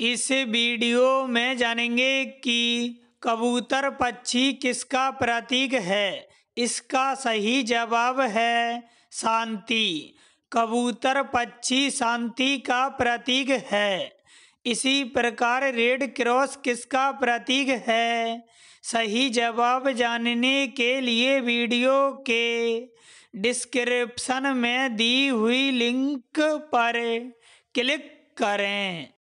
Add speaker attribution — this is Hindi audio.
Speaker 1: इस वीडियो में जानेंगे कि कबूतर पक्षी किसका प्रतीक है इसका सही जवाब है शांति कबूतर पक्षी शांति का प्रतीक है इसी प्रकार रेड क्रॉस किसका प्रतीक है सही जवाब जानने के लिए वीडियो के डिस्क्रिप्शन में दी हुई लिंक पर क्लिक करें